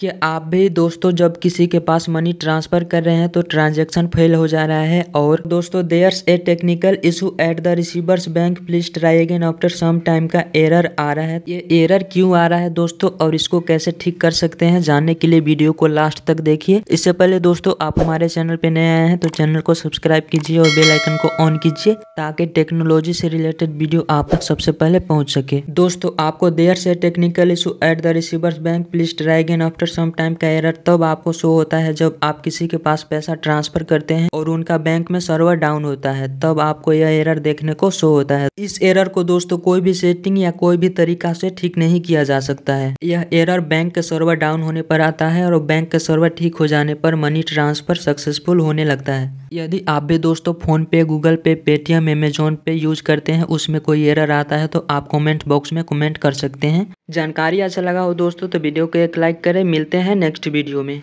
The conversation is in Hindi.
कि आप भी दोस्तों जब किसी के पास मनी ट्रांसफ़र कर रहे हैं तो ट्रांजैक्शन फेल हो जा रहा है और दोस्तों there's a technical issue at the receiver's bank please try again after some time का एरर आ रहा है ये एरर क्यों आ रहा है दोस्तों और इसको कैसे ठीक कर सकते हैं जानने के लिए वीडियो को लास्ट तक देखिए इससे पहले दोस्तों आप हमारे चैनल पर नए आए हैं तो चैनल को सब्सक्राइब कीजिए और बेलाइकन को ऑन कीजिए ताकि टेक्नोलॉजी से रिलेटेड वीडियो आप तक सबसे पहले पहुँच सके दोस्तों आपको there's a technical issue at the receiver's bank please try again after after some time का एरर तब आपको शो होता है जब आप किसी के पास पैसा ट्रांसफर करते हैं और उनका बैंक में सर्वर डाउन होता है तब आपको यह एरर देखने को शो होता है इस एरर को दोस्तों कोई भी सेटिंग या कोई भी तरीका से ठीक नहीं किया जा सकता है यह एरर बैंक के सर्वर डाउन होने पर आता है और बैंक के सर्वर ठीक हो जाने पर मनी ट्रांसफर सक्सेसफुल होने लगता है यदि आप भी दोस्तों तो फोन पे गूगल पे पेटीएम अमेजोन पे यूज करते हैं उसमें कोई एरर आता है तो आप कमेंट बॉक्स में कमेंट कर सकते हैं जानकारी अच्छा लगा हो दोस्तों तो वीडियो को एक लाइक करें मिलते हैं नेक्स्ट वीडियो में